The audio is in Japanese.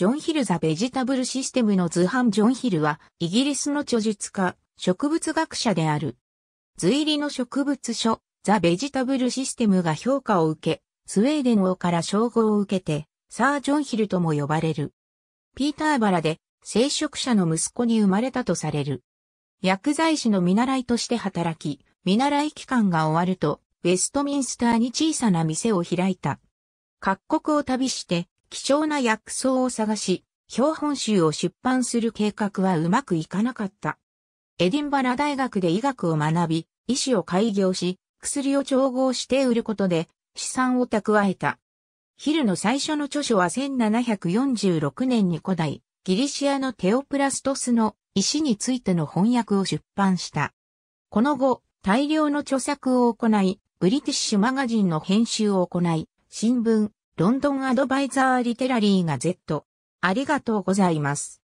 ジョン・ヒル・ザ・ベジタブル・システムの図版ジョン・ヒルは、イギリスの著述家、植物学者である。随入りの植物書、ザ・ベジタブル・システムが評価を受け、スウェーデン王から称号を受けて、サー・ジョン・ヒルとも呼ばれる。ピーターバラで、聖職者の息子に生まれたとされる。薬剤師の見習いとして働き、見習い期間が終わると、ウェストミンスターに小さな店を開いた。各国を旅して、貴重な薬草を探し、標本集を出版する計画はうまくいかなかった。エディンバラ大学で医学を学び、医師を開業し、薬を調合して売ることで、資産を蓄えた。ヒルの最初の著書は1746年に古代、ギリシアのテオプラストスの石についての翻訳を出版した。この後、大量の著作を行い、ブリティッシュマガジンの編集を行い、新聞、ロンドンアドバイザーリテラリーが Z。ありがとうございます。